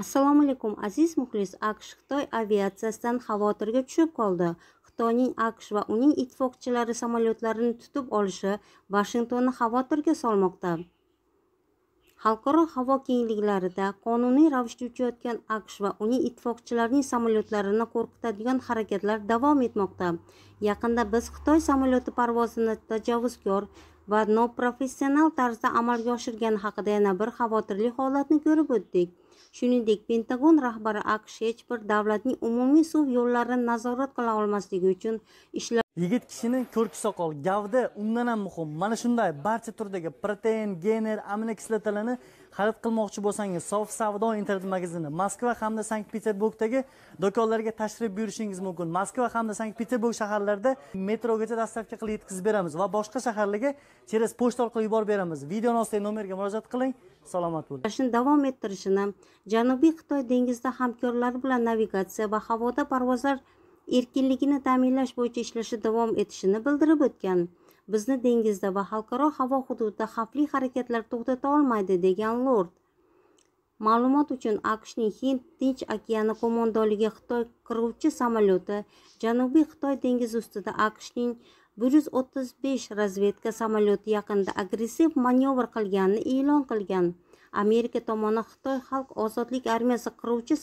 assalomu alaykum aziz muxlis aqsh xitoy aviatsiyasidan xavotirga tushib qoldi xitoyning aqsh va uning ittifoqchilari samolyotlarini tutib olishi vashingtonni xavotirga solmoqda xalqaro havo kengliklarida qonuniy ravishda uchayotgan aqsh va uning ittifoqchilarining samolyotlarini qo'rqitadigan harakatlar davom etmoqda yaqinda biz xitoy samolyoti parvozini tajovuzkor va noprofessional tarzda amalga oshirgani haqida yana bir xavotirli holatni ko'rib o'tdik shuningdek pentagon rahbari aqsh hech bir davlatning umumiy suv yo'llarini nazorat qila olmasligi uchun ishlar yigit kishini ko'rki soqol gavda undan ham muhim mana shunday barcha turdagi protein gener aminokislotalarni xarid qilmoqchi bo'lsangiz sof savdo internet magazini moskva hamda sankt peterburgdagi do'konlarga tashrif buyurishingiz mumkin moskva hamda sankt peterburg shaharlarida metrogacha dostavka qilib yetkazib beramiz va boshqa shaharlarga через pochta orqali yuborib beramiz videoni ostidagi nomerga murojaat qiling salomat bo'ling kurashni davom ettirishini janubiy xitoy dengizida hamkorlari bilan navigatsiya va havoda parvozlar erkinligini ta'minlash bo'yicha ishlashi davom etishini bildirib o'tgan bizni dengizda va xalqaro havo hududida xavfli harakatlar to'xtata olmaydi degan lord ma'lumot uchun aqshning hind tinch okeani qo'mondonligi xitoy qiruvchi samolyoti janubiy xitoy dengizi ustida aqshning 135 razvedka samolyoti yaqinda agressiv manyovr qilganini e'lon qilgan amerika tomoni xitoy xalq ozodlik armiyasi qiruvchi